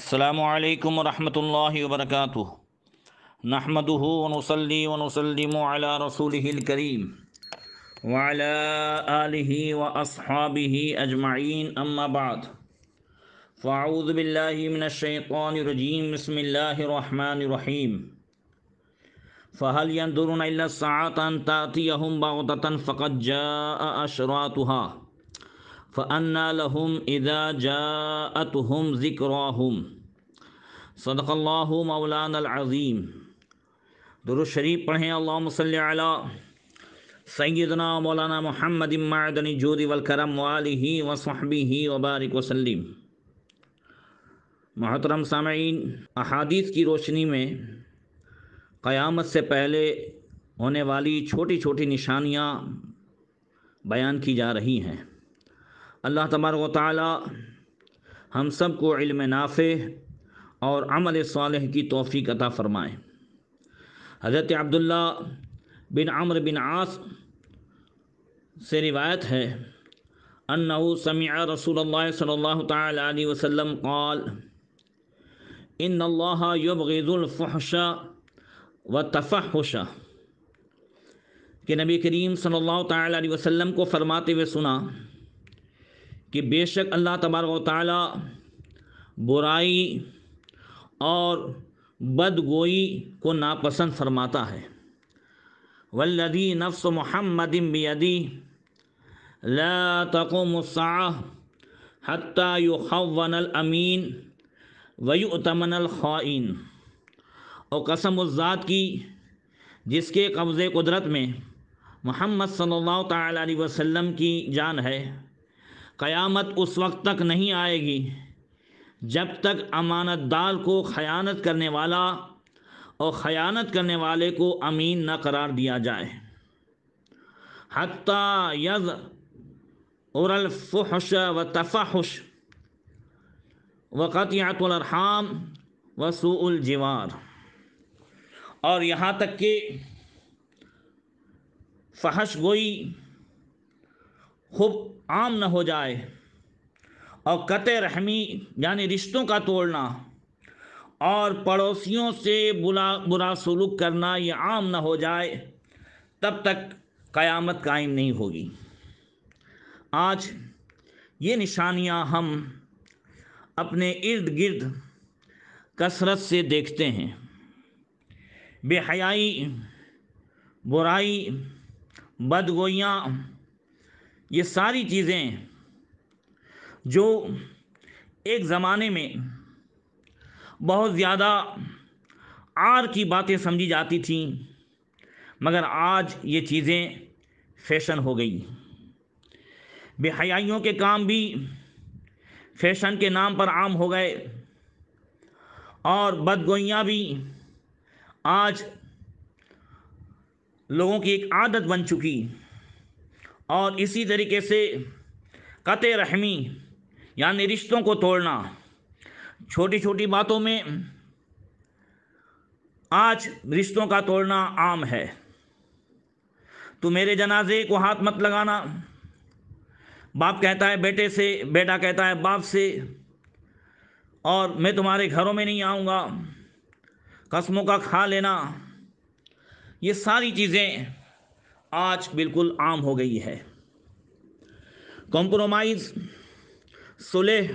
السلام عليكم ورحمة الله وبركاته نحمده ونصلي ونسلم على رسوله الكريم وعلى آله وأصحابه أجمعين أما بعد فأعوذ بالله من الشيطان الرجيم بسم الله الرحمن الرحيم فهل ينظرون إلا الساعة أن تأتيهم بغتة فقد جاء أشراطها फ़न्ना लहुम इज़ा जातुम ज़िक्राहुम सदक़ल्लाहु मौलान अज़ीम दुरुशरीफ पढ़ें अल्लाह सल सैदना मौलाना मोहम्मद इमादनी जोदी वलकरम वाली वसहबी वबारक वसलीम मोहतरम सामीन अहादीस की रोशनी में क़यामत से पहले होने वाली छोटी छोटी निशानियाँ बयान की जा रही हैं अल्लाह तबारक ताली हम सब को इल्म नाफ़े और अमल साल की तोफ़ी अता फ़रमाएँ हज़रत अब्दुल्ला बिन अमर बिन आस से रिवायत है अनु समिया रसूल सल्ला तसम कौल इन अल्लाह व तफ़हशा के नबी करीम सल्ला अलैहि को फरमाते हुए सुना कि बेशक अल्लाह तबारक ताली बुराई और बदगोई को नापसंद फरमाता है वल्लदी नफ्स मोहम्मद बदी ला मसा हत्ता युखवनल अमीन वयुतमनल ख़्वाइन और कसम उज़ात की जिसके कब्ज़ कुदरत में मोहम्मद सल्लल्लाहु अलैहि वसल्लम की जान है क़यामत उस वक्त तक नहीं आएगी जब तक अमानतदार को ख़यानत करने वाला और ख़यानत करने वाले को अमीन न करार दिया जाए हती यज व तफ़हश वक़तियातुलरहम वसूलजवार और यहाँ तक कि फहश गोई खूब आम न हो जाए और कत रहमी यानी रिश्तों का तोड़ना और पड़ोसियों से बुरा बुरा सलूक करना ये आम न हो जाए तब तक क़यामत कायम नहीं होगी आज ये निशानियां हम अपने इर्द गिर्द कसरत से देखते हैं बेहयाई बुराई बदगोयाँ ये सारी चीज़ें जो एक ज़माने में बहुत ज़्यादा आर की बातें समझी जाती थीं मगर आज ये चीज़ें फैशन हो गई बेहयाइयों के काम भी फैशन के नाम पर आम हो गए और बदगोइयाँ भी आज लोगों की एक आदत बन चुकी और इसी तरीके से कत रहमी यानी रिश्तों को तोड़ना छोटी छोटी बातों में आज रिश्तों का तोड़ना आम है तो मेरे जनाजे को हाथ मत लगाना बाप कहता है बेटे से बेटा कहता है बाप से और मैं तुम्हारे घरों में नहीं आऊँगा कस्मों का खा लेना ये सारी चीज़ें आज बिल्कुल आम हो गई है कॉम्प्रोमाइज़ सुलह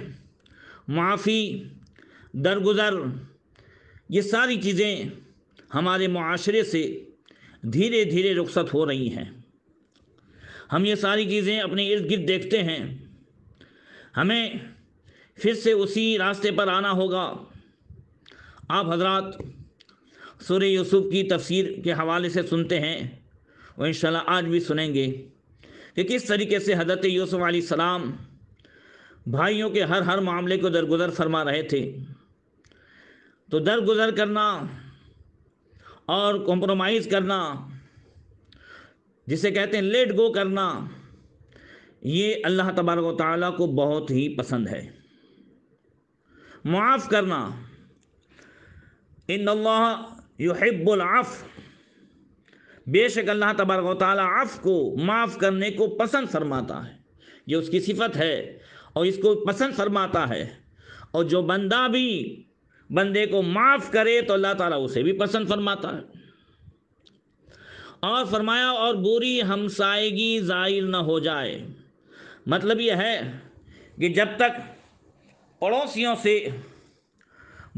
माफ़ी दरगुजर ये सारी चीज़ें हमारे माशरे से धीरे धीरे रुखसत हो रही हैं हम ये सारी चीज़ें अपने इर्द गिर्द देखते हैं हमें फिर से उसी रास्ते पर आना होगा आप हजरात सुर यूसुफ़ की तफसीर के हवाले से सुनते हैं और इन आज भी सुनेंगे कि किस तरीके से हजरत यूसुफ सलाम भाइयों के हर हर मामले को दरगुजर फरमा रहे थे तो दरगुजर करना और कॉम्प्रोमाइज़ करना जिसे कहते हैं लेट गो करना ये अल्लाह तबारक ताली को बहुत ही पसंद है मुआफ़ करना इन अल्लाह युहिब्बुल आफ़ बेशक अल्लाह तबारक आफ़ को माफ़ करने को पसंद फरमाता है ये उसकी सिफत है और इसको पसंद फरमाता है और जो बंदा भी बंदे को माफ़ करे तो अल्लाह ताला उसे भी पसंद फरमाता है और फरमाया और बुरी हमसाएगी ज़ाहिर न हो जाए मतलब यह है कि जब तक पड़ोसियों से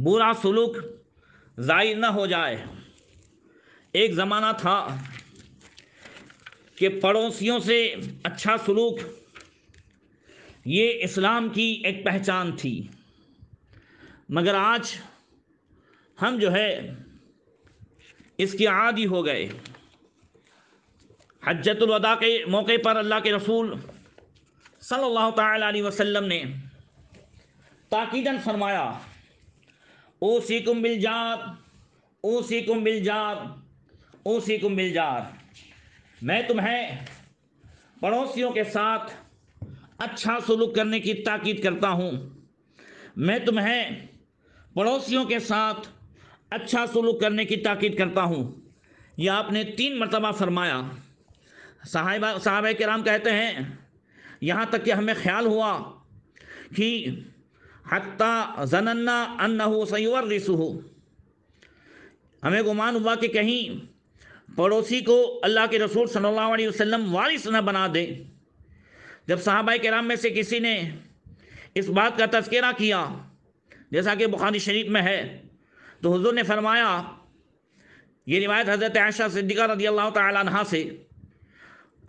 बुरा सलूक ज़ाहिर न हो जाए एक ज़माना था कि पड़ोसियों से अच्छा सलूक ये इस्लाम की एक पहचान थी मगर आज हम जो है इसके आदि हो गए हजतुलवदा के मौके पर अल्लाह के रसूल सल्लल्लाहु अलैहि वसल्लम ने ताकीदन फरमाया ओ सीकुम बिलजात ओ सीकुम बिलजात उसी को मिल जा मैं तुम्हें पड़ोसियों के साथ अच्छा सलूक करने की ताकीद करता हूँ मैं तुम्हें पड़ोसियों के साथ अच्छा सलूक करने की ताकीद करता हूँ यह आपने तीन मरतबा फरमाया साहिबा साहब राम कहते हैं यहाँ तक कि हमें ख्याल हुआ कि हत्ता जनन्ना अन्ना सैवर रिसू हमें गुमान हुआ कि कहीं पड़ोसी को अल्लाह के रसूल सल्लल्लाहु अलैहि वसल्लम वारिस न बना दे जब के कराम में से किसी ने इस बात का तस्करा किया जैसा कि बुखारी शरीफ में है तो हजूर ने फरमाया ये रिवायत हज़रत आयशा सिद्दीका रदी अल्लाह तहा से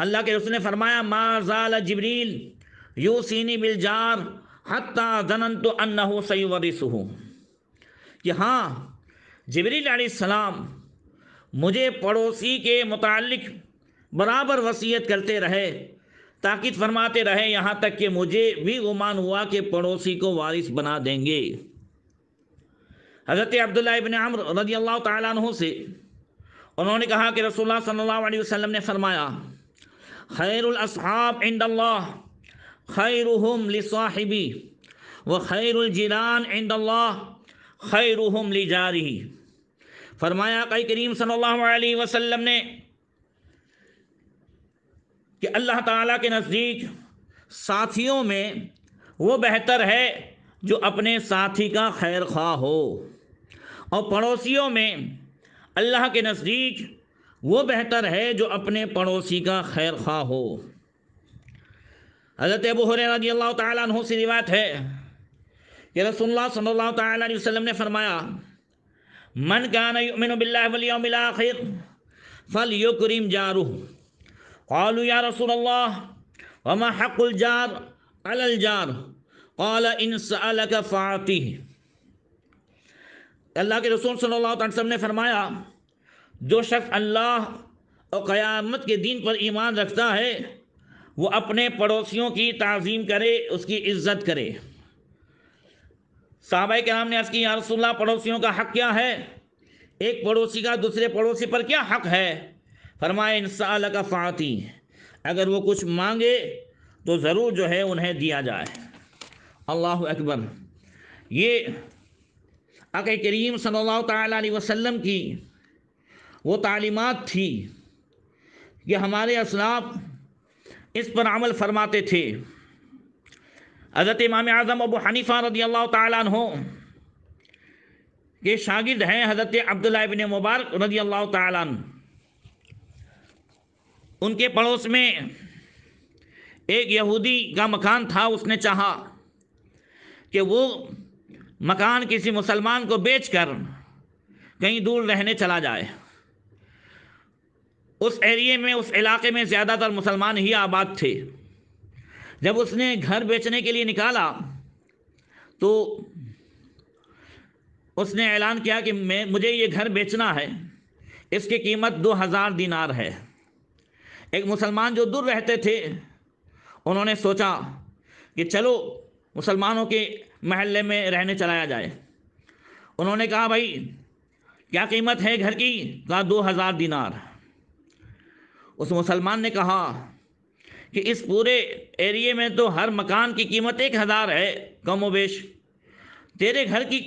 अल्लाह के रसूल ने फरमाया माजाल जबरील यू सीनी बिलजार हत्ता जनन तो अन्ना सही वरिस कि हाँ जबरील सलाम मुझे पड़ोसी के मुतालिक बराबर वसीयत करते रहे ताकि फरमाते रहे यहाँ तक कि मुझे भी गुमान हुआ कि पड़ोसी को वारिस बना देंगे हज़रत अब्दुल्ला इबन अम्र रजी अल्लाह तु से उन्होंने कहा कि रसोल्ला सल्लल्लाहु अलैहि ने फरमाया खैरसहाब इंड खैर लिसाहिबी व खैरजिरान इंड खैर लिजारी फरमाया कई करीम सल्लल्लाहु अलैहि वसल्लम ने कि अल्लाह ताला के नज़दीक साथियों में वो बेहतर है जो अपने साथी का खैर खा हो और पड़ोसियों में अल्लाह के नज़दीक वो बेहतर है जो अपने पड़ोसी का खैर खा हो हज़रत अबू रजी अल्लाह तु से रिवायत है कि रसोल्ला सल्ला वसम ने फरमाया मन कानबिल्लाखिर फल युक्रीम जारू कौलू या रसूल अल्लाह वमा हक़ुलजार अलजार कौल इन का फ़ाती अल्लाह के रसूल सल्लल्लाहु अलैहि ने फरमाया जो शख्स अल्लाह और क़यामत के दिन पर ईमान रखता है वो अपने पड़ोसीियों की तज़ीम करे उसकी इज़्ज़त करे साहबा के नाम ने अर्ज की यारसोल्ला पड़ोसियों का हक क्या है एक पड़ोसी का दूसरे पड़ोसी पर क्या हक है फरमाए इंसान का फाती अगर वो कुछ मांगे तो ज़रूर जो है उन्हें दिया जाए अल्लाह अकबर ये अक करीम सल्लल्लाहु अलैहि वसल्लम की वो तालीमत थी कि हमारे असलाफ इस पर अमल फरमाते थे हज़रत इमाम आज़म अबू हनीफ़ा रदी अल्लाह तु के शागिद हैं हज़रत अब्दुल्ला बिन मुबारक रदी अल्लाह तन उनके पड़ोस में एक यहूदी का मकान था उसने चाहा कि वो मकान किसी मुसलमान को बेचकर कहीं दूर रहने चला जाए उस एरिए में उस इलाके में ज़्यादातर मुसलमान ही आबाद थे जब उसने घर बेचने के लिए निकाला तो उसने ऐलान किया कि मैं मुझे ये घर बेचना है इसकी कीमत दो हज़ार दिनार है एक मुसलमान जो दूर रहते थे उन्होंने सोचा कि चलो मुसलमानों के महल्ले में रहने चलाया जाए उन्होंने कहा भाई क्या कीमत है घर की कहा दो हज़ार दिनार उस मुसलमान ने कहा कि इस पूरे एरिए में तो हर मकान की कीमत एक हज़ार है कम वेश तेरे घर की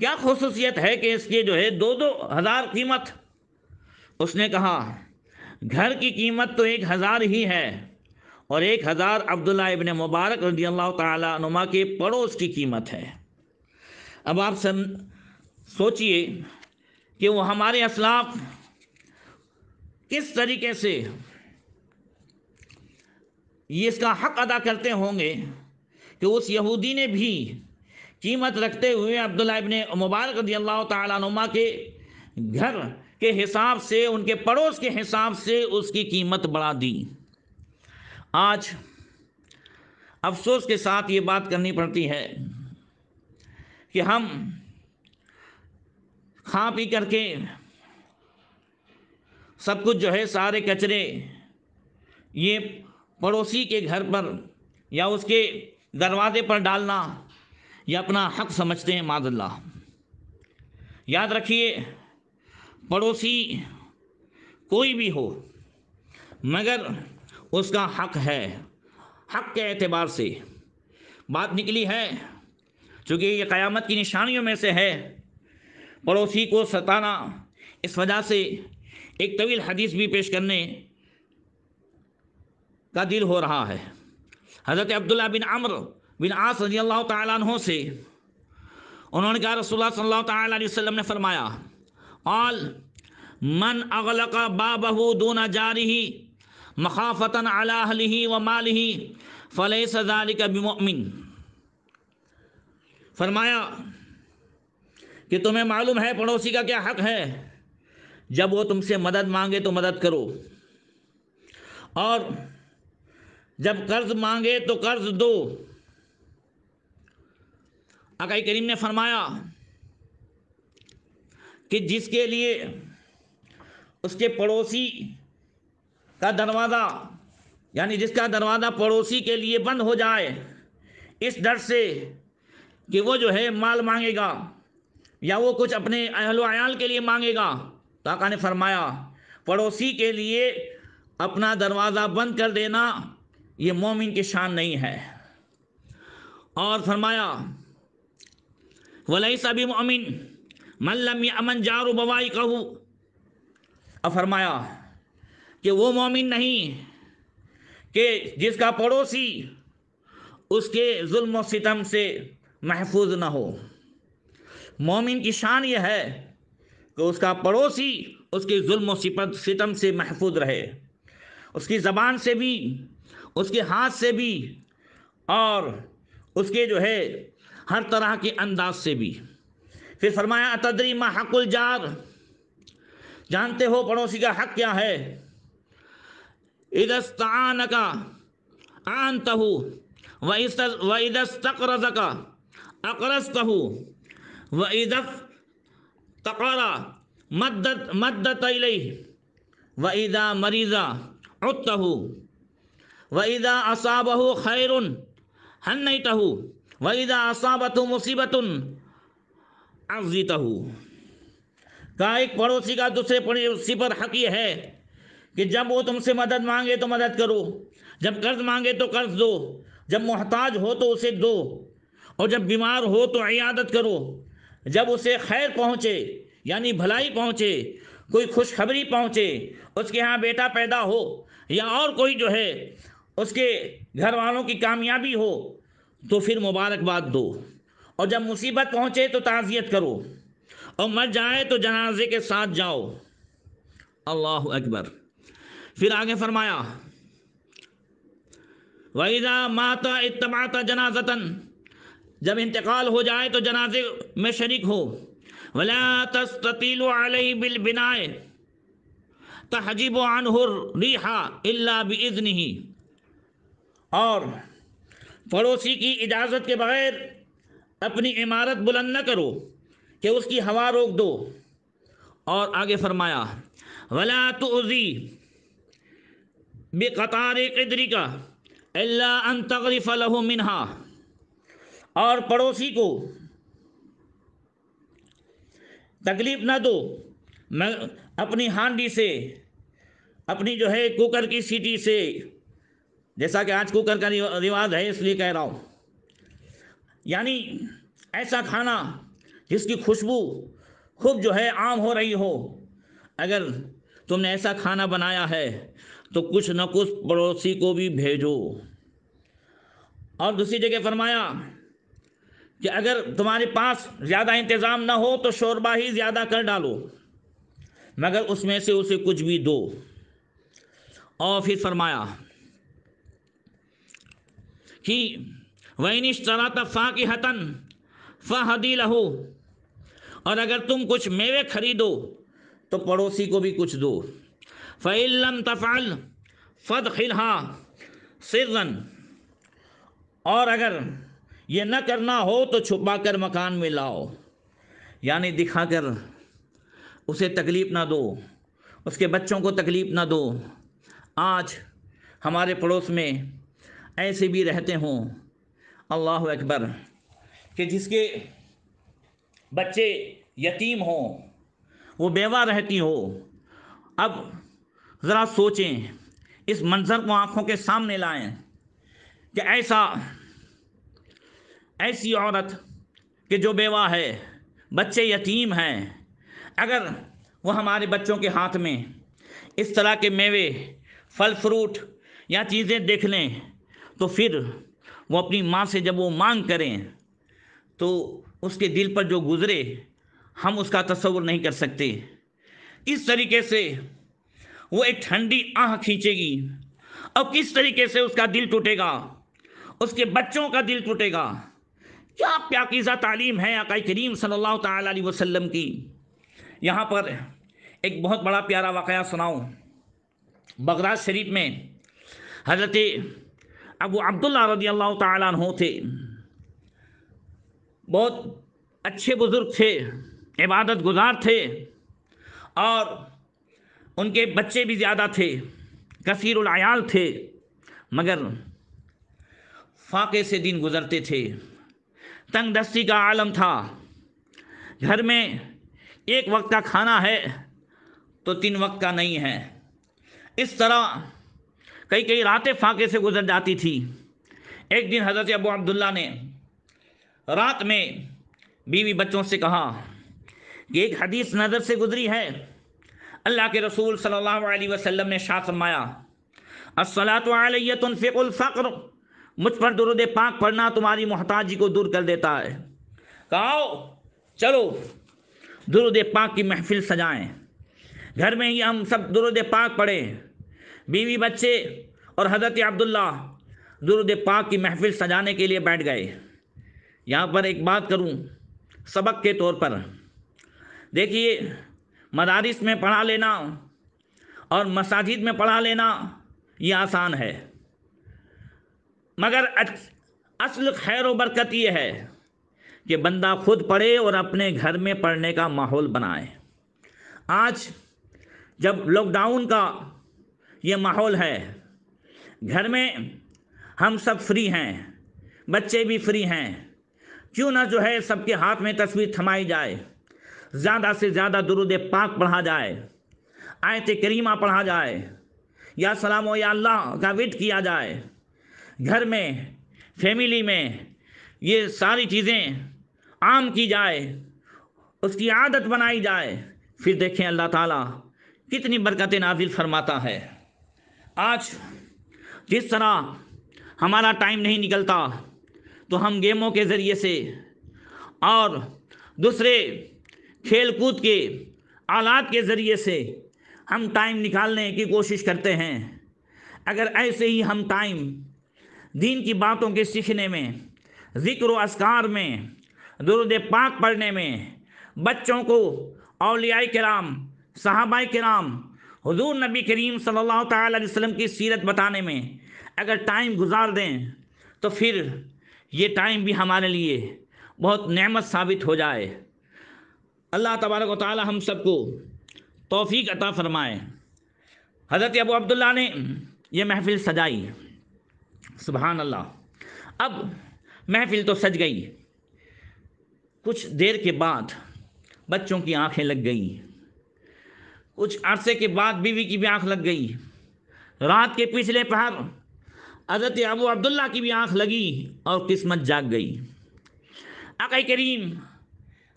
क्या खसूसियत है कि इसके जो है दो दो हज़ार कीमत उसने कहा घर की कीमत तो एक हज़ार ही है और एक हज़ार अब्दुल्ला इबन मुबारक रजी अल्लाह तुमा के पड़ोस की कीमत है अब आप सन सोचिए कि वो हमारे असलाफ किस तरीके से ये इसका हक अदा करते होंगे कि उस यहूदी ने भी कीमत रखते हुए अब्दुल्ला इब्ने मुबारक रदी अल्लाह तुमा के घर के हिसाब से उनके पड़ोस के हिसाब से उसकी कीमत बढ़ा दी आज अफसोस के साथ ये बात करनी पड़ती है कि हम खा पी करके सब कुछ जो है सारे कचरे ये पड़ोसी के घर पर या उसके दरवाजे पर डालना यह अपना हक समझते हैं माजल्ला याद रखिए पड़ोसी कोई भी हो मगर उसका हक है हक के एतबार से बात निकली है चूँकि ये क़यामत की निशानियों में से है पड़ोसी को सताना इस वजह से एक तवील हदीस भी पेश करने का दिल हो रहा है हज़रत अब्दुल्ला बिन अमर बिन आस रजी अल्लाह तहों से उन्होंने कहा रसोल्ला सल्ला तसलम ने फरमाया आल मन अगल अगलका बाबहू दूना जारी मखाफतन अलाही व मालही फ़ल सजाल का बिमोमिन फरमाया कि तुम्हें मालूम है पड़ोसी का क्या हक है जब वो तुमसे मदद मांगे तो मदद करो और जब कर्ज मांगे तो कर्ज दो अकाई करीम ने फरमाया कि जिसके लिए उसके पड़ोसी का दरवाज़ा यानी जिसका दरवाज़ा पड़ोसी के लिए बंद हो जाए इस डर से कि वो जो है माल मांगेगा या वो कुछ अपने अहल आयाल के लिए मांगेगा तो आका ने फरमाया पड़ोसी के लिए अपना दरवाज़ा बंद कर देना ये मोमिन की शान नहीं है और फरमाया वलई सभी मोमिन मल्लम अमन जारु बवाई कहू और फरमाया कि वो मोमिन नहीं कि जिसका पड़ोसी उसके जुल्म सितम से महफूज ना हो मोमिन की शान यह है कि उसका पड़ोसी उसके जुल्म सितम से महफूज रहे उसकी ज़बान से भी उसके हाथ से भी और उसके जो है हर तरह के अंदाज से भी फिर फरमाया तदरी मा हकुल जार जानते हो पड़ोसी का हक क्या है आन का आन तहु व इदस रज का अकरस तहु व इदफ तकरा मद्दत मद्दत व इदा मरीज़ा उत्तहु वईदा असाबहु खैरुन हन नहीं तहु वईदा मुसीबतुन अर्जी तहु का एक पड़ोसी का दूसरे पड़ोसी पर हक ये है कि जब वो तुमसे मदद मांगे तो मदद करो जब कर्ज मांगे तो कर्ज दो जब मोहताज हो तो उसे दो और जब बीमार हो तो इयादत करो जब उसे खैर पहुँचे यानी भलाई पहुँचे कोई खुशखबरी पहुँचे उसके यहाँ बेटा पैदा हो या और कोई जो है उसके घर वालों की कामयाबी हो तो फिर मुबारकबाद दो और जब मुसीबत पहुँचे तो ताज़ियत करो और मर जाए तो जनाजे के साथ जाओ अल्लाह अकबर फिर आगे फरमाया वहीदा माता इतमाता जनाजतन जब इंतकाल हो जाए तो जनाजे में शरीक हो वला तस्ततील अलई बिल बिनाए रिहा इल्ला ही और पड़ोसी की इजाज़त के बगैर अपनी इमारत बुलंद न करो कि उसकी हवा रोक दो और आगे फरमाया वला तुजी बेकतार कदरी का अल्ला अन तगरीफ़ मिनहा और पड़ोसी को तकलीफ ना दो मैं अपनी हांडी से अपनी जो है कुकर की सीटी से जैसा कि आज कुकर का रिवाज है इसलिए कह रहा हूँ यानी ऐसा खाना जिसकी खुशबू खूब जो है आम हो रही हो अगर तुमने ऐसा खाना बनाया है तो कुछ न कुछ पड़ोसी को भी भेजो और दूसरी जगह फरमाया कि अगर तुम्हारे पास ज़्यादा इंतज़ाम ना हो तो शोरबा ही ज़्यादा कर डालो मगर उसमें से उसे कुछ भी दो और फिर फरमाया कि वही तरह तफ़ा की हतन फ़हदी लहो और अगर तुम कुछ मेवे खरीदो तो पड़ोसी को भी कुछ दो फ़ैलम तफ़ाल फ़द खिलहा सिरन और अगर ये न करना हो तो छुपा कर मकान में लाओ यानी दिखा कर उसे तकलीफ़ ना दो उसके बच्चों को तकलीफ़ ना दो आज हमारे पड़ोस में ऐसे भी रहते हों अल्लाह अकबर कि जिसके बच्चे यतीम हों वो बेवा रहती हो अब ज़रा सोचें इस मंज़र को आँखों के सामने लाएं कि ऐसा ऐसी औरत कि जो बेवा है बच्चे यतीम हैं अगर वो हमारे बच्चों के हाथ में इस तरह के मेवे फल फ्रूट या चीज़ें देख लें तो फिर वो अपनी माँ से जब वो मांग करें तो उसके दिल पर जो गुज़रे हम उसका तस्वुर नहीं कर सकते इस तरीके से वो एक ठंडी आह खींचेगी और किस तरीके से उसका दिल टूटेगा उसके बच्चों का दिल टूटेगा क्या प्याकीज़ा तालीम है अकाई करीम सल्लल्लाहु अलैहि वसल्लम की यहाँ पर एक बहुत बड़ा प्यारा वाक़ सुनाऊँ बगदाद शरीफ में हज़रत अबू अब्दुल्ला रदी अल्लाह तु थे बहुत अच्छे बुज़ुर्ग थे इबादत गुजार थे और उनके बच्चे भी ज़्यादा थे आयाल थे मगर फाके से दिन गुज़रते थे तंग दस्ती का आलम था घर में एक वक्त का खाना है तो तीन वक्त का नहीं है इस तरह कई कई रातें फाके से गुजर जाती थी एक दिन हज़रत अबू अब्दुल्ला ने रात में बीवी बच्चों से कहा कि एक हदीस नज़र से गुजरी है अल्लाह के रसूल सल्लल्लाहु अलैहि वसल्लम ने शाह फरमाया असलात तुनफ़िकुल फ़क्र मुझ पर दुरुद पाक पढ़ना तुम्हारी मोहताजी को दूर कर देता है कहो चलो दुरुद पाक की महफिल सजाएं घर में ही हम सब दुरुद पाक पढ़ें बीवी बच्चे और हज़रत अब्दुल्ला दुरुद पाक की महफिल सजाने के लिए बैठ गए यहाँ पर एक बात करूँ सबक के तौर पर देखिए मदारिस में पढ़ा लेना और मसाजिद में पढ़ा लेना ये आसान है मगर असल खैर बरकत ये है कि बंदा खुद पढ़े और अपने घर में पढ़ने का माहौल बनाए आज जब लॉकडाउन का ये माहौल है घर में हम सब फ्री हैं बच्चे भी फ्री हैं क्यों ना जो है सबके हाथ में तस्वीर थमाई जाए ज़्यादा से ज़्यादा दुरुद पाक पढ़ा जाए आयत करीमा पढ़ा जाए या सलाम या अल्लाह का विट किया जाए घर में फैमिली में ये सारी चीज़ें आम की जाए उसकी आदत बनाई जाए फिर देखें अल्लाह ताला कितनी बरकतें नाजिल फरमाता है आज जिस तरह हमारा टाइम नहीं निकलता तो हम गेमों के ज़रिए से और दूसरे खेल कूद के आलात के ज़रिए से हम टाइम निकालने की कोशिश करते हैं अगर ऐसे ही हम टाइम दीन की बातों के सीखने में ज़िक्र असकार में दुरुद पाक पढ़ने में बच्चों को अलिया कराम साहबा कराम हजूर नबी करीम सल्लल्लाहु अलैहि की सीरत बताने में अगर टाइम गुजार दें तो फिर ये टाइम भी हमारे लिए बहुत नेमत साबित हो जाए अल्लाह तबारक ताली हम सबको तोफ़ी अता फ़रमाए हज़रत अबू अब्दुल्ला ने यह महफ़िल सजाई सुबहान अल्लाह अब महफिल तो सज गई कुछ देर के बाद बच्चों की आंखें लग गई कुछ अरसे के बाद बीवी की भी आंख लग गई रात के पिछले पहर हजरत अबू अब्दुल्ला की भी आंख लगी और किस्मत जाग गई अकई करीम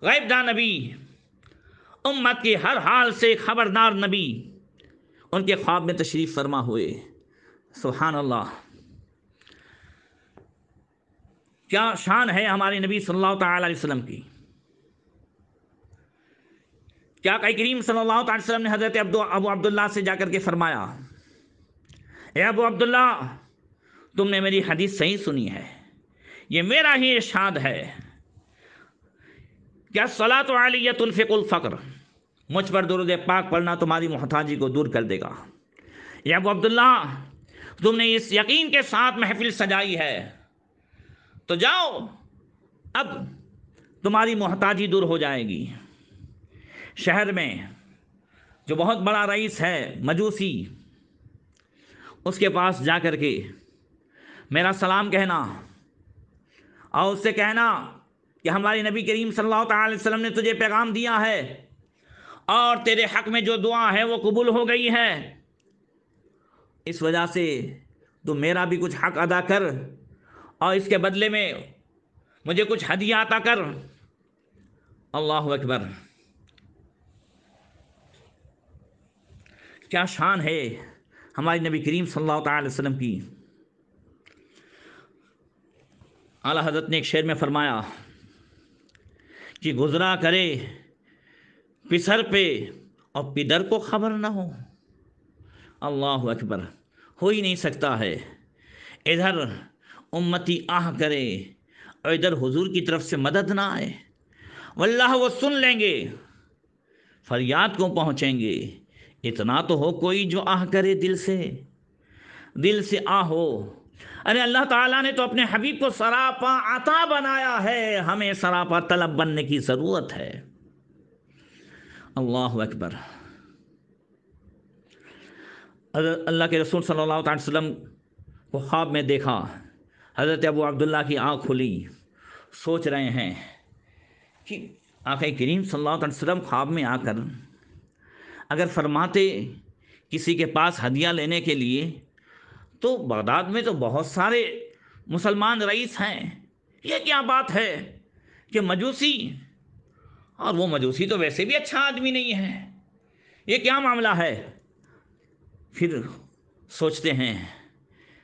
गैबदा नबी उम्मत के हर हाल से खबरदार नबी उनके ख्वाब में तशरीफ़ फरमा हुए सुबहानल्ला अल्लाह क्या शान है हमारे नबी सल्लल्लाहु अलैहि वसल्लम की क्या कई करीम सल्लल्लाहु अलैहि वसल्लम ने हज़रत अब अबू अब्दुल्ला से जाकर के फरमाया ए अबू अब्दुल्ला तुमने मेरी हदीस सही सुनी है ये मेरा ही इर्शाद है क्या सलात तो आलियतुल्फ़िकुल्फ़्र मुझ पर दुरुद पाक पढ़ना तुम्हारी मोहताजी को दूर कर देगा या अबू अब्दुल्ला तुमने इस यकीन के साथ महफिल सजाई है तो जाओ अब तुम्हारी मोहताजी दूर हो जाएगी शहर में जो बहुत बड़ा रईस है मजूसी उसके पास जा कर के मेरा सलाम कहना और उससे कहना कि हमारे नबी करीम सल्लल्लाहु अलैहि वसल्लम ने तुझे पैगाम दिया है और तेरे हक में जो दुआ है वो कबूल हो गई है इस वजह से तो मेरा भी कुछ हक अदा कर और इसके बदले में मुझे कुछ हदिया आता कर अल्लाह अकबर क्या शान है हमारे नबी करीम सल्लल्लाहु अलैहि वसल्लम की आला हजरत ने एक शेर में फरमाया कि गुजरा करे पिसर पे और पिदर को खबर ना हो अल्लाह अकबर हो ही नहीं सकता है इधर उम्मती आह करे और इधर हुजूर की तरफ से मदद ना आए वल्लाह वो सुन लेंगे फरियाद को पहुँचेंगे इतना तो हो कोई जो आह करे दिल से दिल से आह हो अरे अल्लाह ताला ने तो अपने हबीब को सरापा आता बनाया है हमें सरापा तलब बनने की ज़रूरत है अल्लाह अकबर अल्लाह के रसूल सल्लल्लाहु अलैहि वसल्लम को ख्वाब में देखा हज़रत अबू अब्दुल्ला की आँख खुली सोच रहे हैं कि आका करीम सल्लल्लाहु अलैहि वसल्लम ख्वाब में आकर अगर फरमाते किसी के पास हदिया लेने के लिए तो बगदाद में तो बहुत सारे मुसलमान रईस हैं ये क्या बात है कि मजूसी और वो मजूसी तो वैसे भी अच्छा आदमी नहीं है ये क्या मामला है फिर सोचते हैं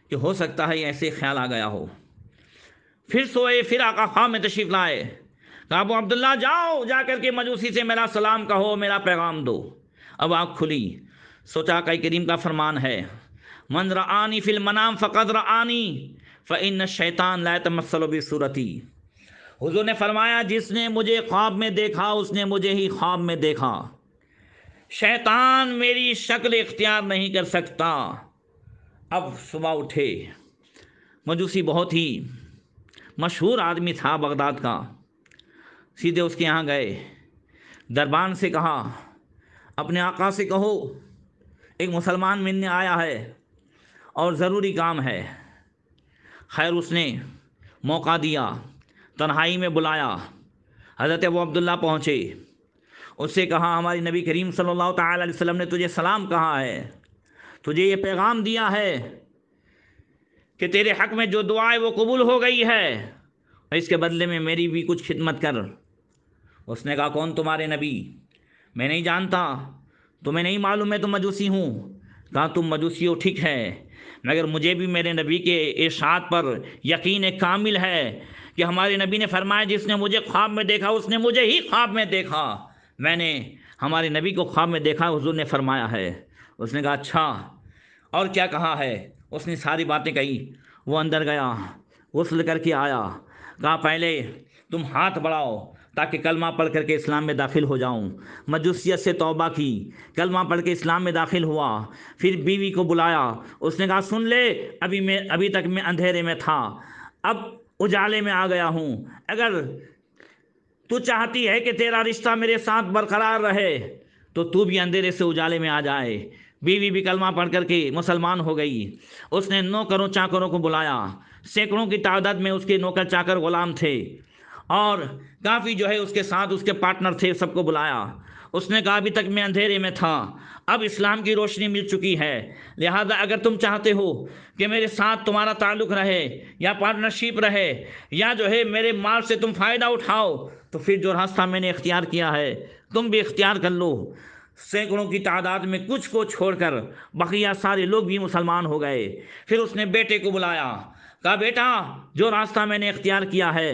कि हो सकता है ऐसे ख्याल आ गया हो फिर सोए फिर आका खाम में तशीफ लाए काबू अब्दुल्ला जाओ जा करके मजूसी से मेरा सलाम कहो मेरा पैगाम दो अब आँख खुली सोचा कई करीम का फरमान है मन आनी फिल मनाम फ़कद रआनी फ़िन शैतान लाए तमसलबी सूरती हुजूर ने फरमाया जिसने मुझे ख्वाब में देखा उसने मुझे ही ख्वाब में देखा शैतान मेरी शक्ल इख्तियार नहीं कर सकता अब सुबह उठे मजूसी बहुत ही मशहूर आदमी था बगदाद का सीधे उसके यहाँ गए दरबान से कहा अपने आका से कहो एक मुसलमान मिलने आया है और ज़रूरी काम है खैर उसने मौका दिया तन्हाई में बुलाया हज़रत अबू अब्दुल्ला पहुँचे उससे कहा हमारी नबी करीम सल्लल्लाहु अलैहि वसल्लम ने तुझे सलाम कहा है तुझे ये पैगाम दिया है कि तेरे हक में जो दुआ है वो कबूल हो गई है और इसके बदले में मेरी भी कुछ खिदमत कर उसने कहा कौन तुम्हारे नबी मैं नहीं जानता तुम्हें नहीं मालूम मैं तुम तो मजूसी हूँ कहा तुम मजूसी हो ठीक है मगर मुझे भी मेरे नबी के इर्शाद पर यकीन कामिल है कि हमारे नबी ने फरमाया जिसने मुझे ख्वाब में देखा उसने मुझे ही ख्वाब में देखा मैंने हमारे नबी को ख्वाब में देखा हुजूर ने फरमाया है उसने कहा अच्छा और क्या कहा है उसने सारी बातें कही वो अंदर गया गुसल करके आया कहा पहले तुम हाथ बढ़ाओ ताकि कलमा पढ़ करके इस्लाम में दाखिल हो जाऊं मजूसियत से तौबा की कलमा पढ़ के इस्लाम में दाखिल हुआ फिर बीवी को बुलाया उसने कहा सुन ले अभी मैं अभी तक मैं अंधेरे में था अब उजाले में आ गया हूँ अगर तू चाहती है कि तेरा रिश्ता मेरे साथ बरकरार रहे तो तू भी अंधेरे से उजाले में आ जाए बीवी भी कलमा पढ़ करके मुसलमान हो गई उसने नौकरों चाकरों को बुलाया सैकड़ों की तादाद में उसके नौकर चाकर गुलाम थे और काफ़ी जो है उसके साथ उसके पार्टनर थे सबको बुलाया उसने कहा अभी तक मैं अंधेरे में था अब इस्लाम की रोशनी मिल चुकी है लिहाजा अगर तुम चाहते हो कि मेरे साथ तुम्हारा ताल्लुक रहे या पार्टनरशिप रहे या जो है मेरे माल से तुम फ़ायदा उठाओ तो फिर जो रास्ता मैंने इख्तियार किया है तुम भी इख्तियार कर लो सैकड़ों की तादाद में कुछ को छोड़कर बकिया सारे लोग भी मुसलमान हो गए फिर उसने बेटे को बुलाया कहा बेटा जो रास्ता मैंने इख्तियार किया है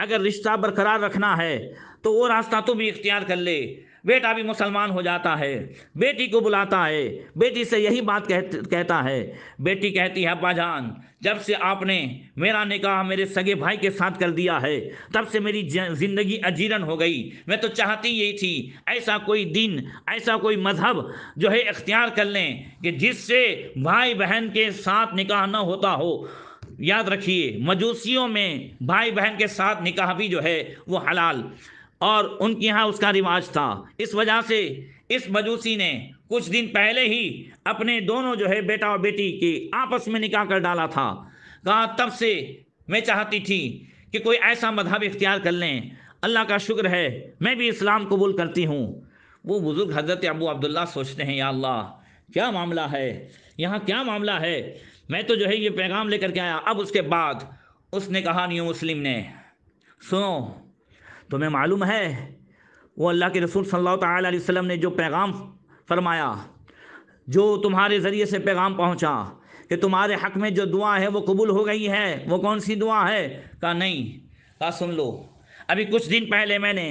अगर रिश्ता बरकरार रखना है तो वो रास्ता तुम भी इख्तियार कर ले बेटा भी मुसलमान हो जाता है बेटी को बुलाता है बेटी से यही बात कह, कहता है बेटी कहती है अब्बा जान जब से आपने मेरा निकाह मेरे सगे भाई के साथ कर दिया है तब से मेरी ज़िंदगी अजीरन हो गई मैं तो चाहती यही थी ऐसा कोई दिन ऐसा कोई मज़हब जो है इख्तियार कर लें कि जिससे भाई बहन के साथ निकाह ना होता हो याद रखिए मजूसियों में भाई बहन के साथ निकाह भी जो है वो हलाल और उनके यहाँ उसका रिवाज था इस वजह से इस मजूसी ने कुछ दिन पहले ही अपने दोनों जो है बेटा और बेटी की आपस में निकाह कर डाला था कहा तब से मैं चाहती थी कि कोई ऐसा मजहब इख्तियार कर लें अल्लाह का शुक्र है मैं भी इस्लाम कबूल करती हूँ वो बुज़ुर्ग हज़रत अबू अब्दुल्ला सोचते हैं या अल्लाह क्या मामला है यहाँ क्या मामला है मैं तो जो है ये पैगाम लेकर के आया अब उसके बाद उसने कहा नहीं मुस्लिम ने सुनो तुम्हें मालूम है वो अल्लाह के रसूल सल्लल्लाहु अलैहि वसल्लम ने जो पैगाम फरमाया जो तुम्हारे ज़रिए से पैगाम पहुंचा कि तुम्हारे हक में जो दुआ है वो कबूल हो गई है वो कौन सी दुआ है कहा नहीं कहा सुन लो अभी कुछ दिन पहले मैंने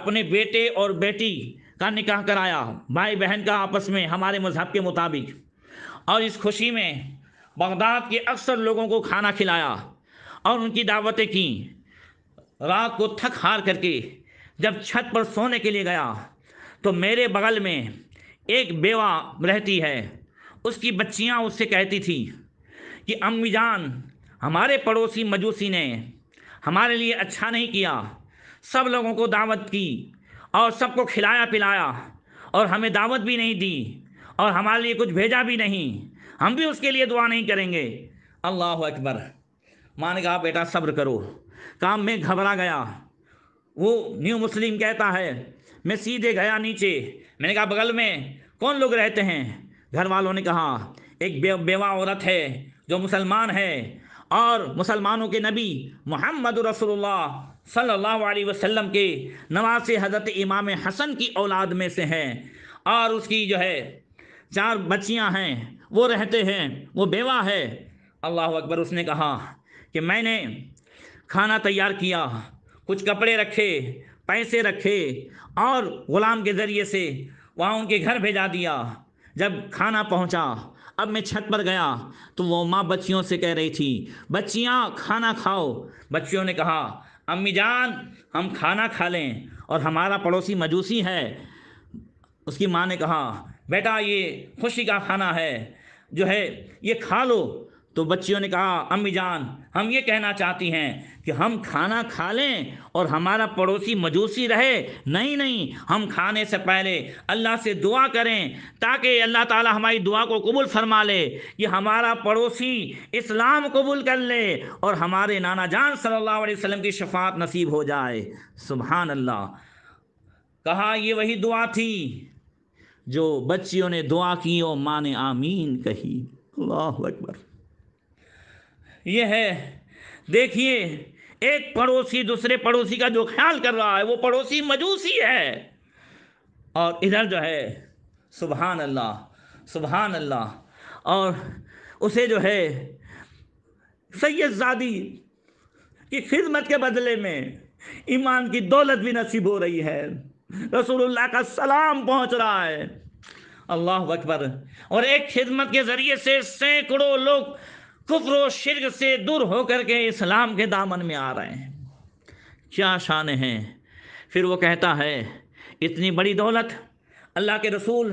अपने बेटे और बेटी का निकाह कराया भाई बहन का आपस में हमारे मज़हब के मुताबिक और इस खुशी में बगदाद के अक्सर लोगों को खाना खिलाया और उनकी दावतें कीं रात को थक हार करके जब छत पर सोने के लिए गया तो मेरे बगल में एक बेवा रहती है उसकी बच्चियाँ उससे कहती थी कि अम्मी जान हमारे पड़ोसी मजूसी ने हमारे लिए अच्छा नहीं किया सब लोगों को दावत की और सबको खिलाया पिलाया और हमें दावत भी नहीं दी और हमारे लिए कुछ भेजा भी नहीं हम भी उसके लिए दुआ नहीं करेंगे अल्लाह अकबर माने कहा बेटा सब्र करो काम में घबरा गया वो न्यू मुस्लिम कहता है मैं सीधे गया नीचे मैंने कहा बगल में कौन लोग रहते हैं घर वालों ने कहा एक बे, बेवा औरत है जो मुसलमान है और मुसलमानों के नबी मोहम्मद रसोल्ला सल्लल्लाहु अलैहि वसल्लम के नवासे हज़रत इमाम हसन की औलाद में से हैं और उसकी जो है चार बच्चियां हैं वो रहते हैं वो बेवा है अल्लाह अकबर उसने कहा कि मैंने खाना तैयार किया कुछ कपड़े रखे पैसे रखे और ग़ुलाम के ज़रिए से वहाँ उनके घर भेजा दिया जब खाना पहुँचा अब मैं छत पर गया तो वो माँ बच्चियों से कह रही थी बच्चियाँ खाना खाओ बच्चियों ने कहा अम्मी जान हम खाना खा लें और हमारा पड़ोसी मजूसी है उसकी माँ ने कहा बेटा ये खुशी का खाना है जो है ये खा लो तो बच्चियों ने कहा अम्मी जान हम ये कहना चाहती हैं कि हम खाना खा लें और हमारा पड़ोसी मजूसी रहे नहीं नहीं हम खाने से पहले अल्लाह से दुआ करें ताकि अल्लाह ताला हमारी दुआ को कबूल फरमा ले कि हमारा पड़ोसी इस्लाम कबूल कर ले और हमारे नाना जान सल्लल्लाहु अलैहि वसल्लम की शफात नसीब हो जाए सुबहान अल्लाह कहा ये वही दुआ थी जो बच्चियों ने दुआ की और माँ ने आमीन कही अल्लाह अकबर ये है देखिए एक पड़ोसी दूसरे पड़ोसी का जो ख्याल कर रहा है वो पड़ोसी मजूसी है और इधर जो है सुबहान अल्लाह सुबहान अल्लाह और उसे जो है सैयदजादी की खिदमत के बदले में ईमान की दौलत भी नसीब हो रही है रसूलुल्लाह का सलाम पहुंच रहा है अल्लाह अकबर और एक खिदमत के ज़रिए से सैकड़ों लोग कुफर शिरक से दूर होकर के इस्लाम के दामन में आ रहे हैं क्या शान है फिर वो कहता है इतनी बड़ी दौलत अल्लाह के रसूल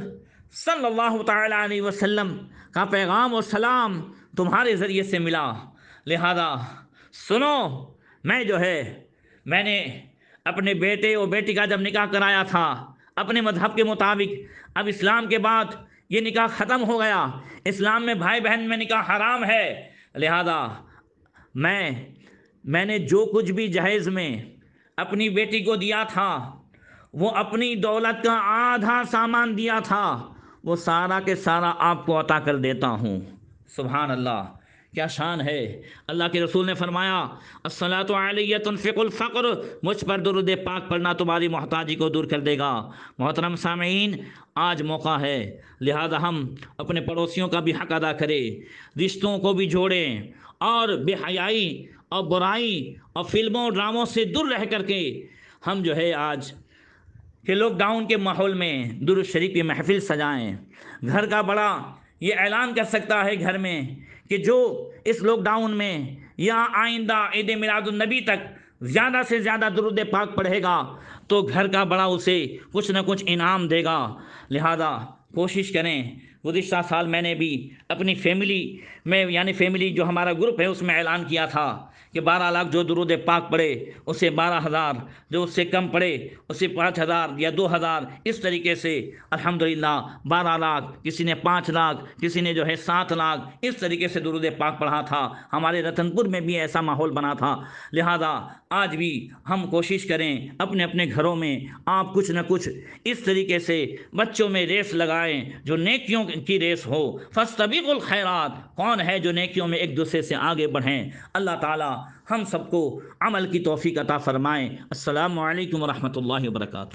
सल्लल्लाहु अलैहि वसल्लम का पैगाम और सलाम तुम्हारे ज़रिए से मिला लिहाजा सुनो मैं जो है मैंने अपने बेटे और बेटी का जब निकाह कराया था अपने मजहब के मुताबिक अब इस्लाम के बाद ये निकाह ख़त्म हो गया इस्लाम में भाई बहन में निकाह हराम है लिहाजा मैं मैंने जो कुछ भी जहेज़ में अपनी बेटी को दिया था वो अपनी दौलत का आधा सामान दिया था वो सारा के सारा आपको अता कर देता हूँ सुबहान अल्लाह क्या शान है अल्लाह के रसूल ने फरमाया असलात फ़क्र मुझ पर दुरुद पाक पढ़ना तुम्हारी मोहताजी को दूर कर देगा मोहतरम सामीन आज मौका है लिहाजा हम अपने पड़ोसियों का भी हक अदा करें रिश्तों को भी जोड़ें और बेहयाई और बुराई और फिल्मों ड्रामों से दूर रह करके हम जो है आज के लॉकडाउन के माहौल में दुरुशरीफ महफिल सजाएं घर का बड़ा ये ऐलान कर सकता है घर में कि जो इस लॉकडाउन में या आइंदा ईद मिलादुलनबी तक ज़्यादा से ज़्यादा दुरुद पाक पढ़ेगा तो घर का बड़ा उसे कुछ ना कुछ इनाम देगा लिहाजा कोशिश करें गुज्त साल मैंने भी अपनी फैमिली में यानी फैमिली जो हमारा ग्रुप है उसमें ऐलान किया था कि बारह लाख जो दरुद पाक पड़े उसे बारह हज़ार जो उससे कम पड़े उसे पाँच हज़ार या दो हज़ार इस तरीके से अल्हम्दुलिल्लाह बारह लाख किसी ने पाँच लाख किसी ने जो है सात लाख इस तरीके से दरुद पाक पढ़ा था हमारे रतनपुर में भी ऐसा माहौल बना था लिहाजा आज भी हम कोशिश करें अपने अपने घरों में आप कुछ न कुछ इस तरीके से बच्चों में रेस लगाएं जो नेकियों की रेस हो फस्तबील खैरात कौन है जो नेकियों में एक दूसरे से आगे बढ़ें अल्लाह ताला हम सबको अमल की तोफ़ी अता फ़रमाएँ अल्लाम वरहमल वर्का